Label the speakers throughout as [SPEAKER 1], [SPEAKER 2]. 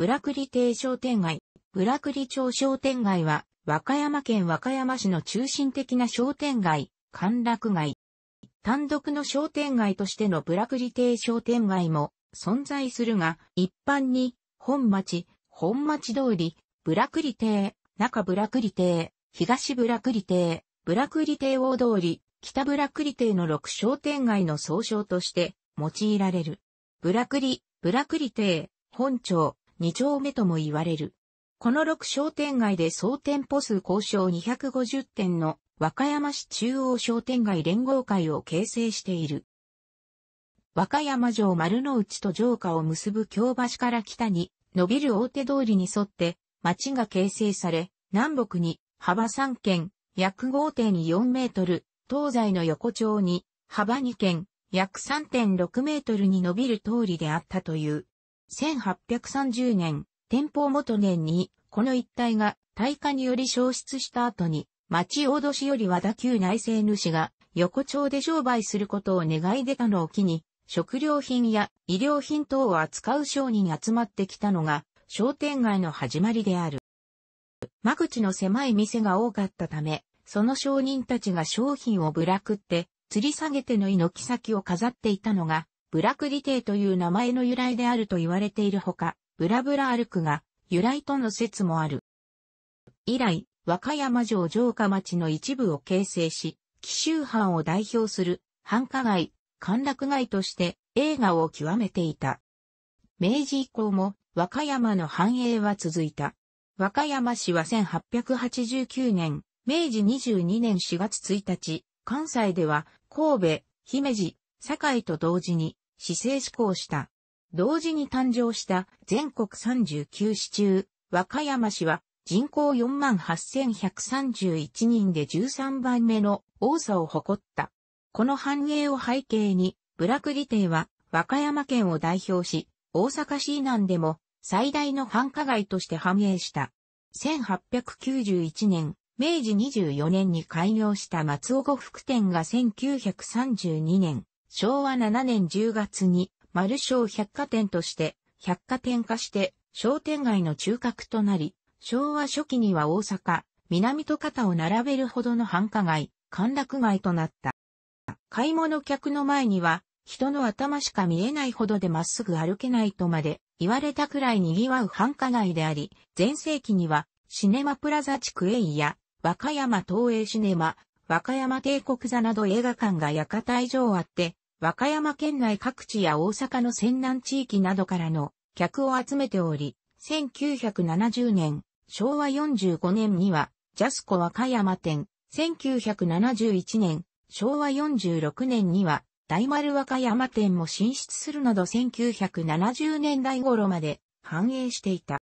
[SPEAKER 1] ブラクリ亭商店街。ブラクリ町商店街は、和歌山県和歌山市の中心的な商店街、歓楽街。単独の商店街としてのブラクリ亭商店街も存在するが、一般に、本町、本町通り、ブラクリ亭、中ブラクリ亭、東ブラクリ亭、クリ亭大通り、北ブラクリ亭の6商店街の総称として用いられる。ブラクリ、ブラクリ亭、本町、2丁目とも言われる。この6商店街で総店舗数交渉250店の和歌山市中央商店街連合会を形成している。和歌山城丸の内と城下を結ぶ京橋から北に伸びる大手通りに沿って町が形成され、南北に幅3軒、約5.4メートル、東西の横丁に幅2軒、約3.6メートルに伸びる通りであったという。1830年、天保元年に、この一帯が大火により消失した後に、町大しより和田旧内政主が横丁で商売することを願い出たのを機に、食料品や医療品等を扱う商人集まってきたのが商店街の始まりである。間口の狭い店が多かったため、その商人たちが商品をぶらくって、吊り下げての猪木先を飾っていたのが、ブラクディイという名前の由来であると言われているほか、ブラブラ歩くが由来との説もある。以来、和歌山城城下町の一部を形成し、紀州藩を代表する繁華街、歓楽街として映画を極めていた。明治以降も和歌山の繁栄は続いた。和歌山市は1889年、明治22年4月1日、関西では神戸、姫路、堺と同時に市政施行した。同時に誕生した全国39市中、和歌山市は人口48,131人で13番目の多さを誇った。この繁栄を背景に、ブラクリ邸は和歌山県を代表し、大阪市南でも最大の繁華街として繁栄した。1891年、明治24年に開業した松尾呉服店が1932年、昭和7年10月に、丸小百貨店として、百貨店化して、商店街の中核となり、昭和初期には大阪、南と肩を並べるほどの繁華街、歓楽街となった。買い物客の前には、人の頭しか見えないほどでまっすぐ歩けないとまで言われたくらい賑わう繁華街であり、前世紀にはシネマプラザ地区へいや和歌山東映シネマ、和歌山帝国座など映画館が館以上あって、和歌山県内各地や大阪の泉南地域などからの客を集めており、1970年、昭和45年には、ジャスコ和歌山店、1971年、昭和46年には、大丸和歌山店も進出するなど1970年代頃まで繁栄していた。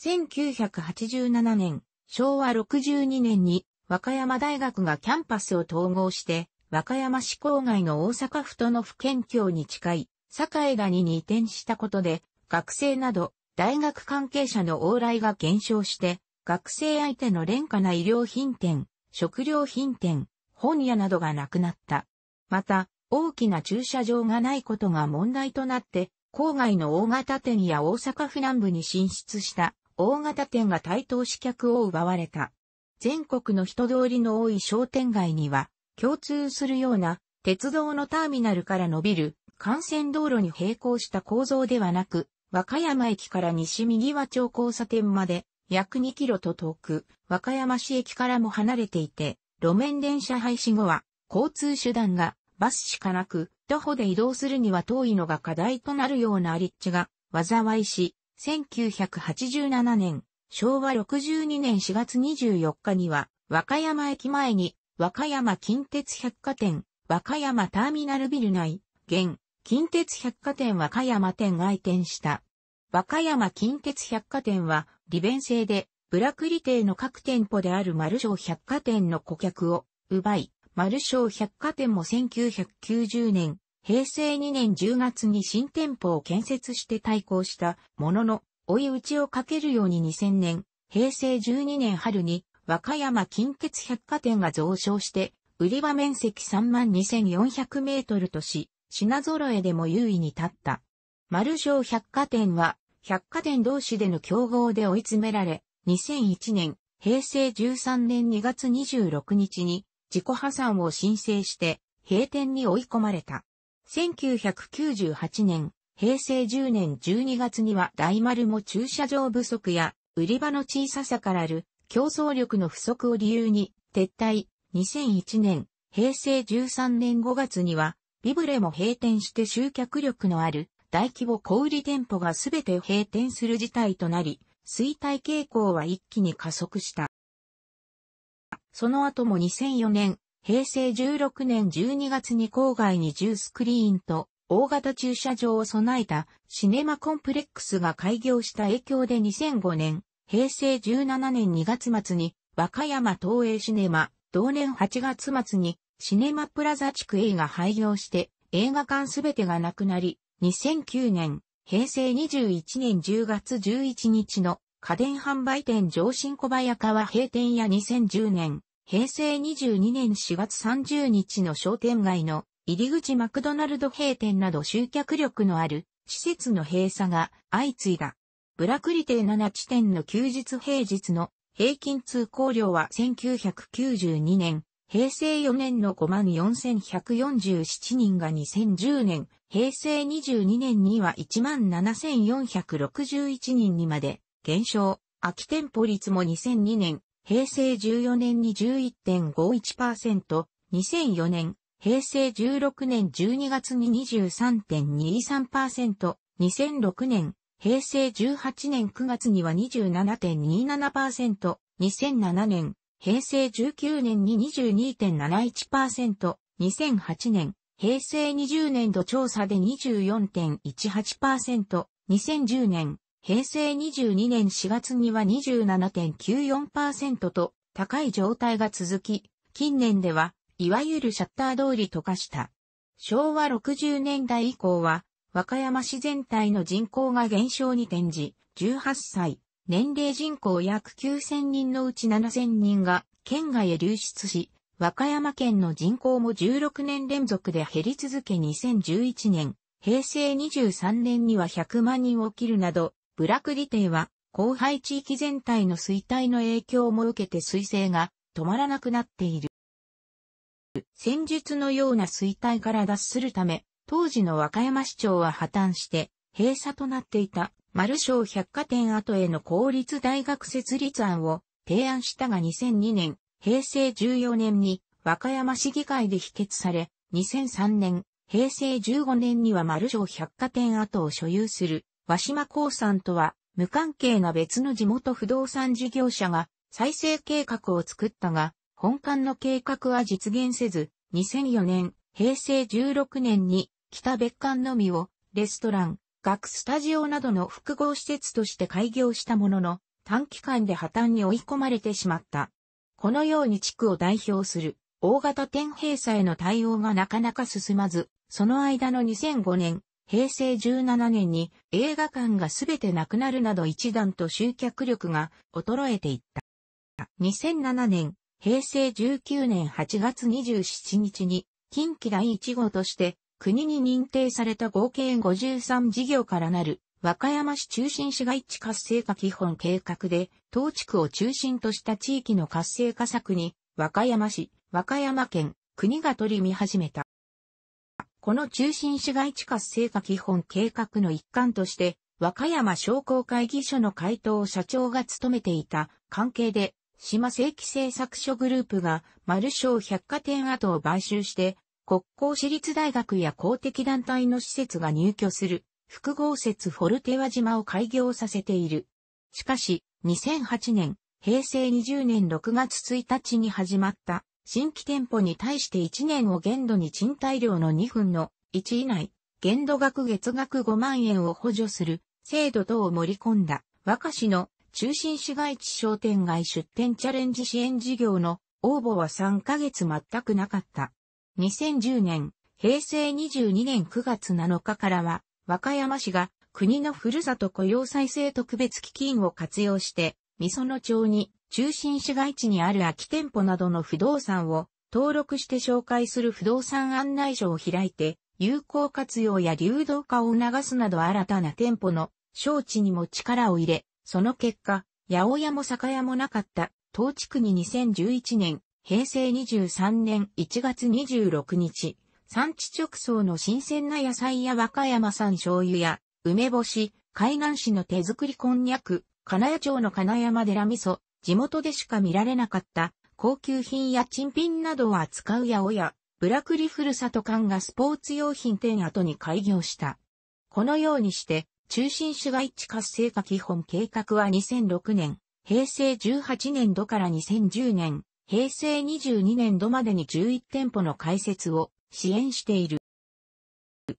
[SPEAKER 1] 1987年、昭和62年に和歌山大学がキャンパスを統合して、和歌山市郊外の大阪府との府県境に近い、栄谷に移転したことで、学生など、大学関係者の往来が減少して、学生相手の廉価な医療品店、食料品店、本屋などがなくなった。また、大きな駐車場がないことが問題となって、郊外の大型店や大阪府南部に進出した大型店が台頭し客を奪われた。全国の人通りの多い商店街には、共通するような鉄道のターミナルから伸びる幹線道路に並行した構造ではなく、和歌山駅から西右和町交差点まで約2キロと遠く、和歌山市駅からも離れていて、路面電車廃止後は交通手段がバスしかなく、徒歩で移動するには遠いのが課題となるような立地が災いし、1987年、昭和62年4月24日には、和歌山駅前に和歌山近鉄百貨店、和歌山ターミナルビル内、現、近鉄百貨店和歌山店が移転した。和歌山近鉄百貨店は、利便性で、ブラクリ亭の各店舗である丸商百貨店の顧客を奪い、丸商百貨店も1990年、平成2年10月に新店舗を建設して対抗したものの、追い打ちをかけるように2000年、平成12年春に和歌山近鉄百貨店が増床して、売り場面積32,400メートルとし、品揃えでも優位に立った。丸城百貨店は、百貨店同士での競合で追い詰められ、2001年、平成13年2月26日に自己破産を申請して閉店に追い込まれた。1998年、平成10年12月には大丸も駐車場不足や売り場の小ささからある競争力の不足を理由に撤退。2001年、平成13年5月には、ビブレも閉店して集客力のある大規模小売店舗がすべて閉店する事態となり、衰退傾向は一気に加速した。その後も2004年、平成16年12月に郊外に10スクリーンと大型駐車場を備えたシネマコンプレックスが開業した影響で2005年平成17年2月末に和歌山東映シネマ、同年8月末にシネマプラザ地区 A が廃業して映画館すべてがなくなり、2009年、平成21年10月11日の家電販売店上新小早川閉店や2010年、平成22年4月30日の商店街の入り口マクドナルド閉店など集客力のある施設の閉鎖が相次いだ。ブラクリテ7地点の休日平日の平均通行量は1992年、平成4年の54,147人が2010年、平成22年には17,461人にまで減少。空き店舗率も2002年、平成14年に11.51%、2004年、平成16年12月に23.23%、2006年、平成18年9月には27.27%、2007年、平成19年に22.71%、2008年、平成20年度調査で24.18%、2010年、平成22年4月には27.94%と高い状態が続き、近年では、いわゆるシャッター通り溶かした。昭和60年代以降は、和歌山市全体の人口が減少に転じ、18歳、年齢人口約9000人のうち7000人が県外へ流出し、和歌山県の人口も16年連続で減り続け2011年、平成23年には100万人を切るなど、部落理定は、荒廃地域全体の衰退の影響も受けて衰星が止まらなくなっている。戦術のような衰退から脱するため、当時の和歌山市長は破綻して閉鎖となっていた丸小百貨店跡への公立大学設立案を提案したが2002年、平成14年に和歌山市議会で否決され、2003年、平成15年には丸小百貨店跡を所有する和島興産とは無関係な別の地元不動産事業者が再生計画を作ったが、本館の計画は実現せず、2004年、平成16年に北別館のみを、レストラン、学スタジオなどの複合施設として開業したものの、短期間で破綻に追い込まれてしまった。このように地区を代表する大型天閉鎖への対応がなかなか進まず、その間の2005年、平成17年に映画館がすべてなくなるなど一段と集客力が衰えていった。2007年、平成19年8月27日に近畿第1号として国に認定された合計53事業からなる、和歌山市中心市街地活性化基本計画で、当地区を中心とした地域の活性化策に、和歌山市、和歌山県、国が取り見始めた。この中心市街地活性化基本計画の一環として、和歌山商工会議所の会頭を社長が務めていた関係で、島正規製作所グループが、丸小百貨店跡を買収して、国交私立大学や公的団体の施設が入居する複合施設フォルテワ島を開業させている。しかし、2008年、平成20年6月1日に始まった新規店舗に対して1年を限度に賃貸料の2分の1以内、限度額月額5万円を補助する制度等を盛り込んだ若市の中心市街地商店街出店チャレンジ支援事業の応募は3ヶ月全くなかった。2010年、平成22年9月7日からは、和歌山市が国のふるさと雇用再生特別基金を活用して、そ園町に中心市街地にある空き店舗などの不動産を登録して紹介する不動産案内所を開いて、有効活用や流動化を促すなど新たな店舗の招致にも力を入れ、その結果、八百屋も酒屋もなかった、東地区に2011年、平成23年1月26日、産地直送の新鮮な野菜や和歌山産醤油や、梅干し、海南市の手作りこんにゃく、金谷町の金山寺味噌、地元でしか見られなかった高級品や珍品などを扱う八百屋、ブラクリふるさと館がスポーツ用品店跡に開業した。このようにして、中心市街地活性化基本計画は2006年、平成18年度から2010年、平成22年度までに11店舗の開設を支援している。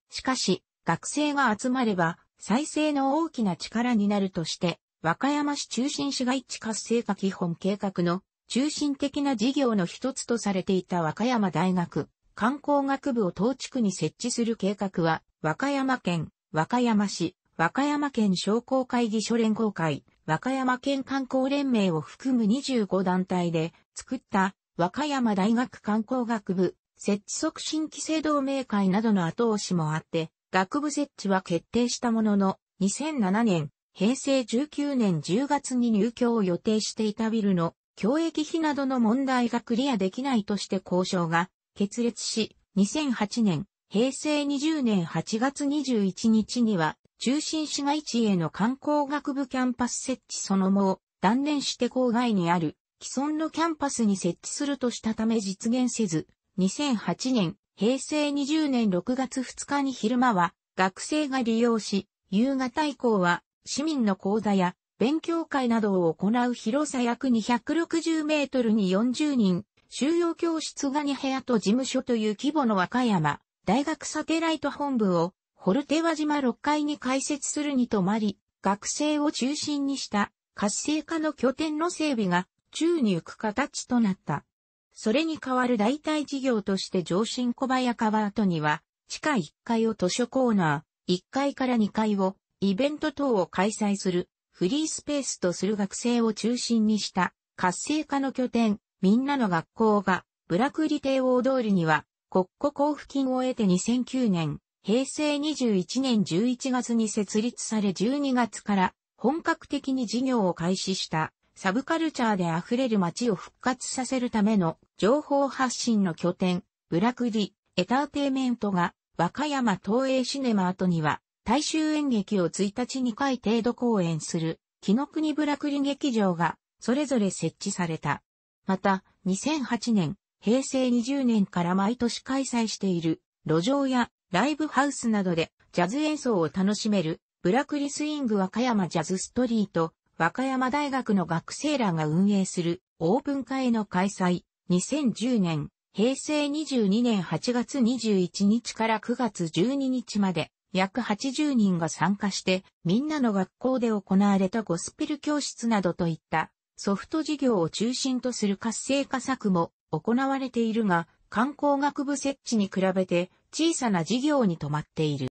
[SPEAKER 1] しかし、学生が集まれば、再生の大きな力になるとして、和歌山市中心市街地活性化基本計画の中心的な事業の一つとされていた和歌山大学観光学部を当地区に設置する計画は、和歌山県、和歌山市、和歌山県商工会議所連合会、和歌山県観光連盟を含む25団体で作った和歌山大学観光学部設置促進規制同盟会などの後押しもあって、学部設置は決定したものの、2007年、平成19年10月に入居を予定していたビルの教育費などの問題がクリアできないとして交渉が決裂し、2008年、平成20年8月21日には中心市街地への観光学部キャンパス設置そのもを断念して郊外にある既存のキャンパスに設置するとしたため実現せず、2008年、平成20年6月2日に昼間は学生が利用し、夕方以降は市民の講座や勉強会などを行う広さ約260メートルに40人、収容教室が2部屋と事務所という規模の和歌山大学サテライト本部をホルテワ島6階に開設するに止まり、学生を中心にした活性化の拠点の整備が宙に浮く形となった。それに代わる代替事業として上新小早川跡には、地下1階を図書コーナー、1階から2階をイベント等を開催するフリースペースとする学生を中心にした活性化の拠点、みんなの学校が、ブラクリ帝王通りには、国庫交付金を得て2009年、平成21年11月に設立され12月から本格的に事業を開始したサブカルチャーで溢れる街を復活させるための情報発信の拠点、ブラクリ、エターテイメントが和歌山東映シネマートには大衆演劇を1日2回程度公演する木の国ブラクリ劇場がそれぞれ設置された。また2008年、平成20年から毎年開催している路上やライブハウスなどでジャズ演奏を楽しめるブラクリスイング和歌山ジャズストリート和歌山大学の学生らが運営するオープン会の開催2010年平成22年8月21日から9月12日まで約80人が参加してみんなの学校で行われたゴスペル教室などといったソフト事業を中心とする活性化策も行われているが観光学部設置に比べて小さな事業に止まっている。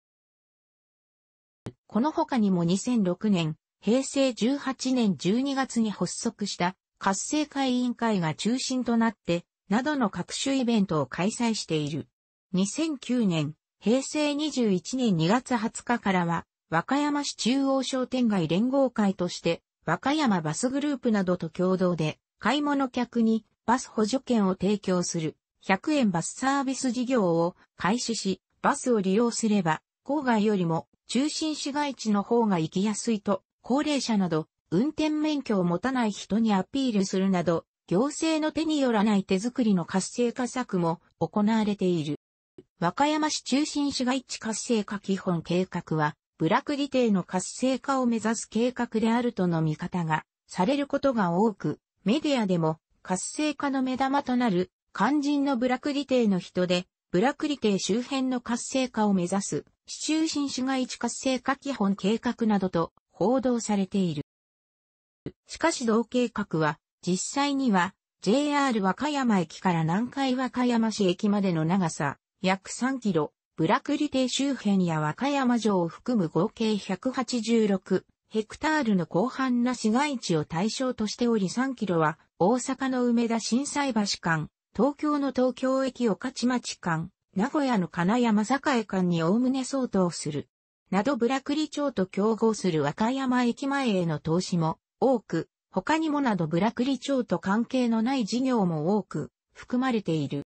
[SPEAKER 1] この他にも2006年、平成18年12月に発足した活性化委員会が中心となって、などの各種イベントを開催している。2009年、平成21年2月20日からは、和歌山市中央商店街連合会として、和歌山バスグループなどと共同で、買い物客にバス補助券を提供する100円バスサービス事業を開始し、バスを利用すれば、郊外よりも中心市街地の方が行きやすいと、高齢者など、運転免許を持たない人にアピールするなど、行政の手によらない手作りの活性化策も行われている。和歌山市中心市街地活性化基本計画は、部落議定の活性化を目指す計画であるとの見方がされることが多く、メディアでも活性化の目玉となる肝心のブラクリイの人で、ブラクリイ周辺の活性化を目指す、市中心市街地活性化基本計画などと報道されている。しかし同計画は、実際には、JR 和歌山駅から南海和歌山市駅までの長さ、約3キロ、ブラクリイ周辺や和歌山城を含む合計186ヘクタールの広範な市街地を対象としており3キロは大阪の梅田震災橋間東京の東京駅御徒町間、名古屋の金山栄間におおむね相当する。などブラクリ町と競合する和歌山駅前への投資も多く、他にもなどブラクリ町と関係のない事業も多く含まれている。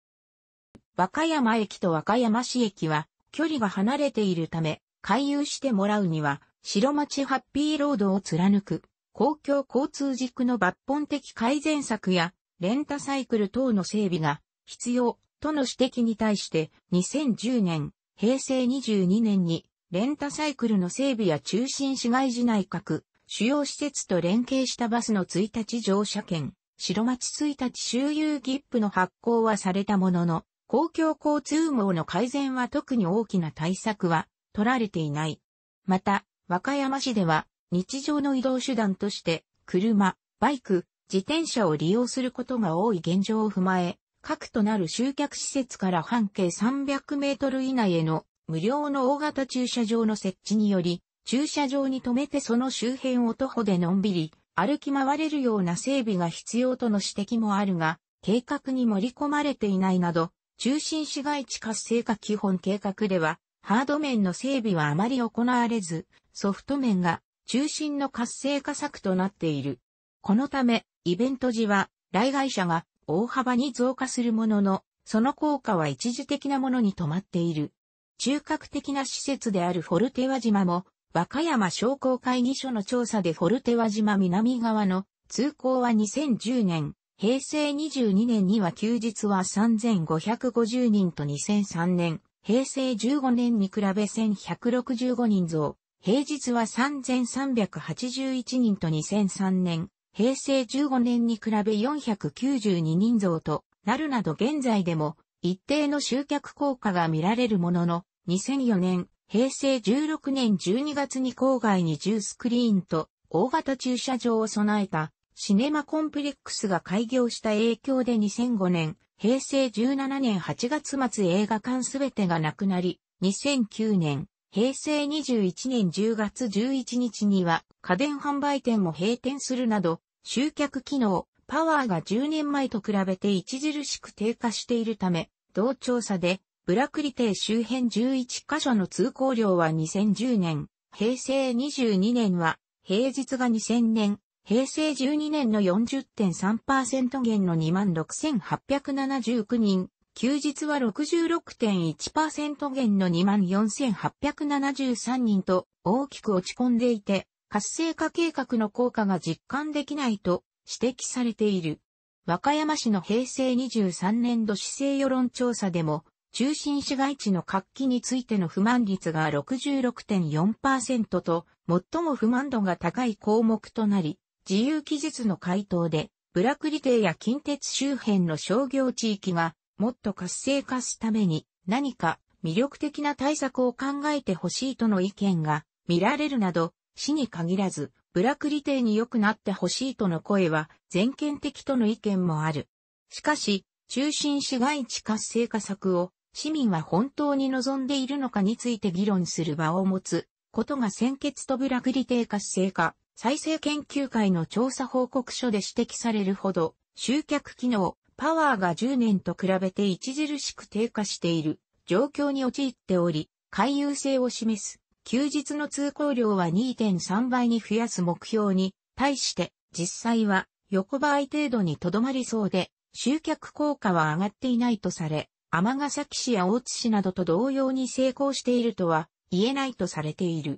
[SPEAKER 1] 和歌山駅と和歌山市駅は距離が離れているため、回遊してもらうには、白町ハッピーロードを貫く、公共交通軸の抜本的改善策や、レンタサイクル等の整備が必要との指摘に対して2010年、平成22年にレンタサイクルの整備や中心市街地内閣、主要施設と連携したバスの1日乗車券、白町1日周遊切符の発行はされたものの、公共交通網の改善は特に大きな対策は取られていない。また、和歌山市では日常の移動手段として、車、バイク、自転車を利用することが多い現状を踏まえ、核となる集客施設から半径300メートル以内への無料の大型駐車場の設置により、駐車場に停めてその周辺を徒歩でのんびり歩き回れるような整備が必要との指摘もあるが、計画に盛り込まれていないなど、中心市街地活性化基本計画では、ハード面の整備はあまり行われず、ソフト面が中心の活性化策となっている。このため、イベント時は、来外者が大幅に増加するものの、その効果は一時的なものに止まっている。中核的な施設であるフォルテワ島も、和歌山商工会議所の調査でフォルテワ島南側の通行は2010年、平成22年には休日は3550人と2003年、平成15年に比べ1165人増、平日は3381人と2003年、平成15年に比べ492人増となるなど現在でも一定の集客効果が見られるものの、2004年、平成16年12月に郊外に10スクリーンと大型駐車場を備えたシネマコンプレックスが開業した影響で2005年、平成17年8月末映画館すべてがなくなり、2009年、平成21年10月11日には家電販売店も閉店するなど集客機能、パワーが10年前と比べて著しく低下しているため、同調査で、ブラクリ邸周辺11カ所の通行量は2010年、平成22年は、平日が2000年、平成12年の40.3%減の26,879人、休日は66.1%減の24,873人と大きく落ち込んでいて、活性化計画の効果が実感できないと指摘されている。和歌山市の平成23年度市政世論調査でも、中心市街地の活気についての不満率が66.4%と、最も不満度が高い項目となり、自由記述の回答で、ブラクリイや近鉄周辺の商業地域が、もっと活性化すために、何か魅力的な対策を考えてほしいとの意見が見られるなど、死に限らず、ブラクリテ帝に良くなってほしいとの声は、全権的との意見もある。しかし、中心市街地活性化策を、市民は本当に望んでいるのかについて議論する場を持つ、ことが先決とブラクリテ帝活性化、再生研究会の調査報告書で指摘されるほど、集客機能、パワーが10年と比べて著しく低下している状況に陥っており、回遊性を示す休日の通行量は2.3倍に増やす目標に、対して実際は横ばい程度にとどまりそうで、集客効果は上がっていないとされ、尼崎市や大津市などと同様に成功しているとは言えないとされている。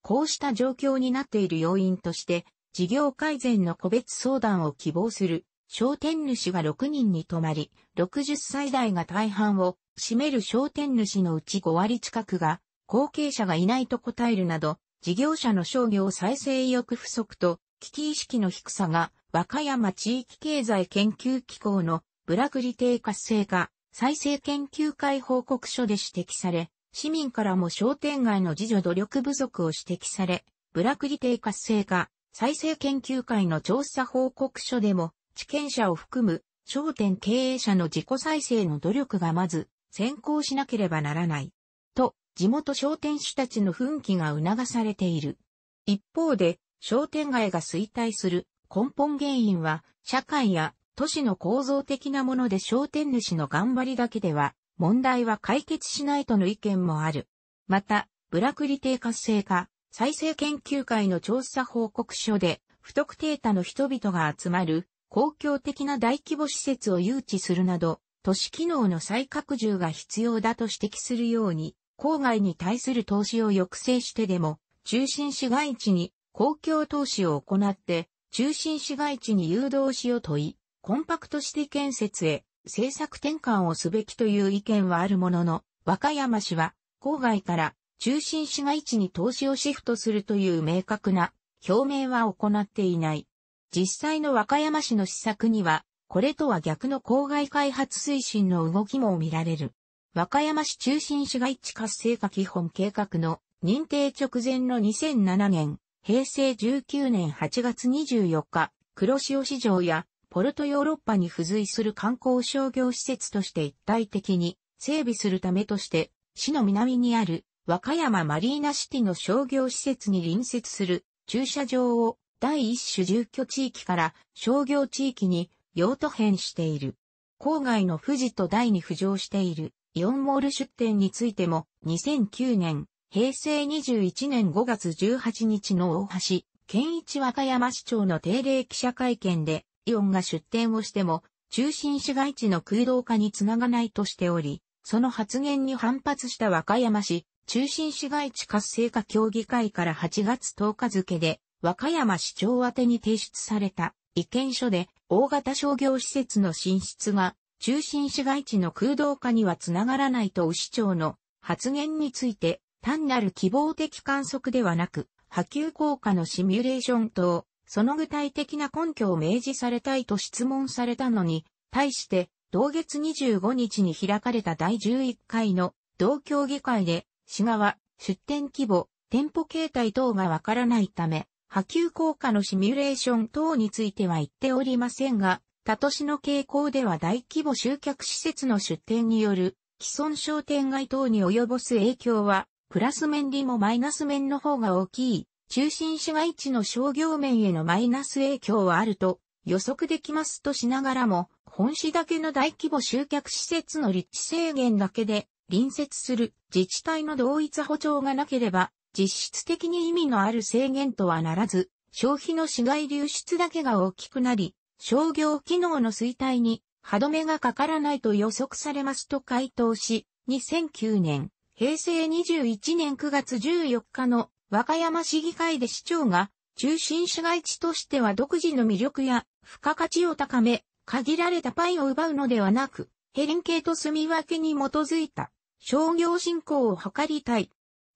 [SPEAKER 1] こうした状況になっている要因として、事業改善の個別相談を希望する商店主が6人に泊まり、60歳代が大半を占める商店主のうち5割近くが、後継者がいないと答えるなど、事業者の商業再生意欲不足と、危機意識の低さが、和歌山地域経済研究機構のブラグリ低活性化再生研究会報告書で指摘され、市民からも商店街の自助努力不足を指摘され、ブラクリ低活性化再生研究会の調査報告書でも、地権者を含む商店経営者の自己再生の努力がまず先行しなければならない。と、地元商店主たちの奮起が促されている。一方で、商店街が衰退する根本原因は、社会や都市の構造的なもので商店主の頑張りだけでは、問題は解決しないとの意見もある。また、ブラクリ低活性化、再生研究会の調査報告書で、不特定多の人々が集まる公共的な大規模施設を誘致するなど、都市機能の再拡充が必要だと指摘するように、郊外に対する投資を抑制してでも、中心市街地に公共投資を行って、中心市街地に誘導しよ問とい、コンパクトシティ建設へ政策転換をすべきという意見はあるものの、和歌山市は郊外から中心市街地に投資をシフトするという明確な表明は行っていない。実際の和歌山市の施策にはこれとは逆の郊外開発推進の動きも見られる。和歌山市中心市街地活性化基本計画の認定直前の2007年、平成19年8月24日、黒潮市場やポルトヨーロッパに付随する観光商業施設として一体的に整備するためとして、市の南にある和歌山マリーナシティの商業施設に隣接する駐車場を第一種住居地域から商業地域に用途変している。郊外の富士と第に浮上しているイオンモール出店についても2009年、平成21年5月18日の大橋、県一和歌山市長の定例記者会見で、イオンが出店をしても、中心市街地の空洞化につながないとしており、その発言に反発した和歌山市、中心市街地活性化協議会から8月10日付で、和歌山市長宛に提出された意見書で大型商業施設の進出が中心市街地の空洞化にはつながらないと市長の発言について単なる希望的観測ではなく波及効果のシミュレーションとその具体的な根拠を明示されたいと質問されたのに対して同月25日に開かれた第11回の同協議会で市側出店規模店舗形態等がわからないため波及効果のシミュレーション等については言っておりませんが、他都市の傾向では大規模集客施設の出店による既存商店街等に及ぼす影響は、プラス面にもマイナス面の方が大きい、中心市街地の商業面へのマイナス影響はあると予測できますとしながらも、本市だけの大規模集客施設の立地制限だけで、隣接する自治体の同一補償がなければ、実質的に意味のある制限とはならず、消費の市外流出だけが大きくなり、商業機能の衰退に歯止めがかからないと予測されますと回答し、2009年、平成21年9月14日の和歌山市議会で市長が中心市街地としては独自の魅力や付加価値を高め、限られたパイを奪うのではなく、ヘン系と住み分けに基づいた商業振興を図りたい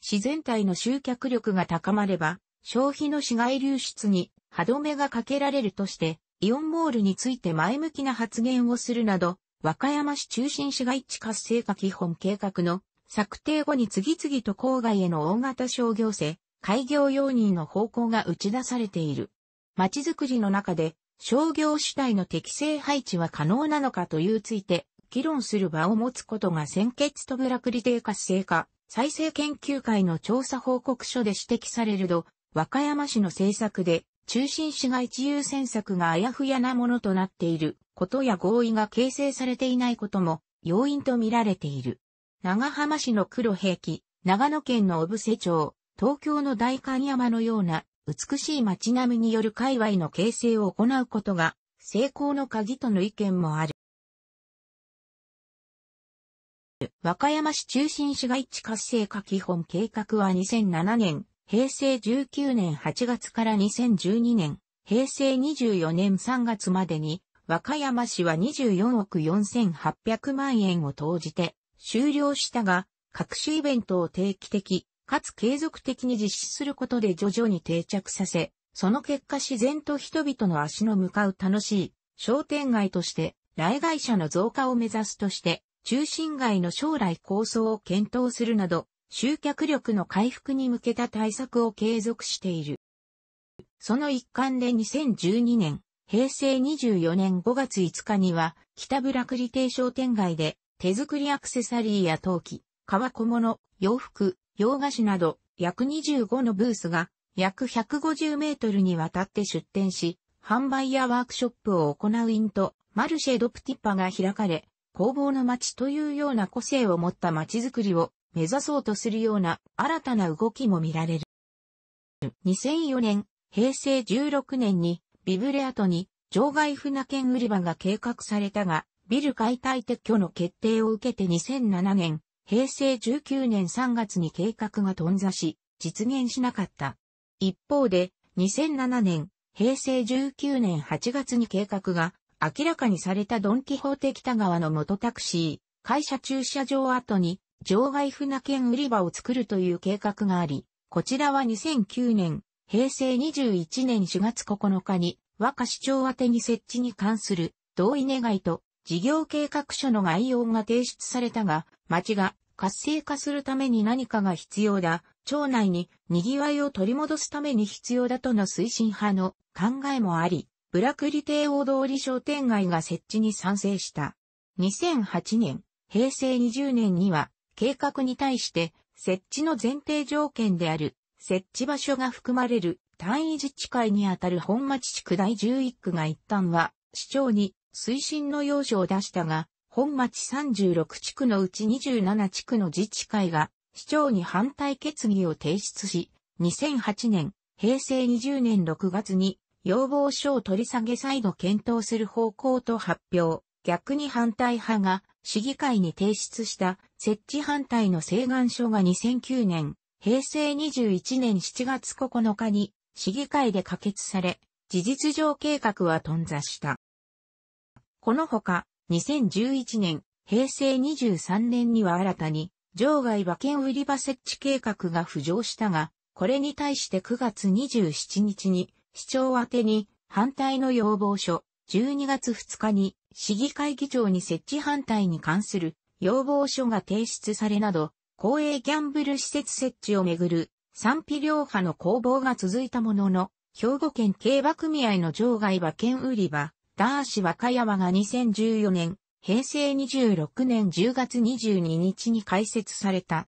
[SPEAKER 1] 自然体の集客力が高まれば、消費の市外流出に歯止めがかけられるとして、イオンモールについて前向きな発言をするなど、和歌山市中心市街地活性化基本計画の策定後に次々と郊外への大型商業生、開業容認の方向が打ち出されている。街づくりの中で商業主体の適正配置は可能なのかというついて、議論する場を持つことが先決とブラクリテ活性化再生研究会の調査報告書で指摘されるど、和歌山市の政策で、中心市街地優先策があやふやなものとなっていることや合意が形成されていないことも要因とみられている。長浜市の黒平気、長野県の小布施町、東京の大観山のような美しい街並みによる界隈の形成を行うことが成功の鍵との意見もある。和歌山市中心市街地活性化基本計画は2007年、平成19年8月から2012年、平成24年3月までに、和歌山市は24億4800万円を投じて終了したが、各種イベントを定期的、かつ継続的に実施することで徐々に定着させ、その結果自然と人々の足の向かう楽しい商店街として、来街者の増加を目指すとして、中心街の将来構想を検討するなど、集客力の回復に向けた対策を継続している。その一環で2012年、平成24年5月5日には、北ブラクリ亭商店街で、手作りアクセサリーや陶器、革小物、洋服、洋菓子など、約25のブースが、約150メートルにわたって出店し、販売やワークショップを行うイント、マルシェドプティッパが開かれ、工房の街というような個性を持った街づくりを目指そうとするような新たな動きも見られる。2004年、平成16年にビブレアトに場外船券売り場が計画されたが、ビル解体撤去の決定を受けて2007年、平成19年3月に計画が頓挫し、実現しなかった。一方で、2007年、平成19年8月に計画が明らかにされたドンキホーテ北側の元タクシー、会社駐車場跡に、場外船券売り場を作るという計画があり、こちらは2009年、平成21年4月9日に、若市長宛に設置に関する同意願いと事業計画書の概要が提出されたが、町が活性化するために何かが必要だ、町内に賑わいを取り戻すために必要だとの推進派の考えもあり、ブラクリ帝王通り商店街が設置に賛成した。2008年、平成20年には、計画に対して、設置の前提条件である、設置場所が含まれる単位自治会にあたる本町地区第11区が一旦は、市長に推進の要書を出したが、本町36地区のうち27地区の自治会が、市長に反対決議を提出し、2008年、平成20年6月に要望書を取り下げ再度検討する方向と発表。逆に反対派が市議会に提出した設置反対の請願書が2009年、平成21年7月9日に市議会で可決され、事実上計画は頓挫した。このほか、2011年、平成23年には新たに、場外馬券売り場設置計画が浮上したが、これに対して9月27日に、市長宛てに反対の要望書、12月2日に市議会議長に設置反対に関する要望書が提出されなど、公営ギャンブル施設設置をめぐる賛否両派の攻防が続いたものの、兵庫県競馬組合の場外馬券売り場、ダーシ和歌山が2014年、平成26年10月22日に開設された。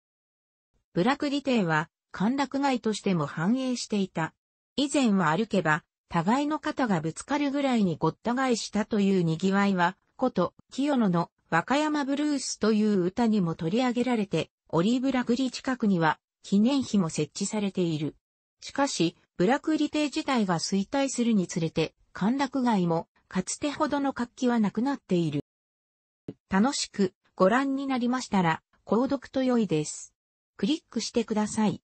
[SPEAKER 1] ブラクリ亭は、歓楽街としても繁栄していた。以前は歩けば、互いの肩がぶつかるぐらいにごった返したという賑わいは、こと清野の和歌山ブルースという歌にも取り上げられて、オリーブラグリ近くには記念碑も設置されている。しかし、ブラクリ邸自体が衰退するにつれて、歓楽街もかつてほどの活気はなくなっている。楽しくご覧になりましたら、購読と良いです。クリックしてください。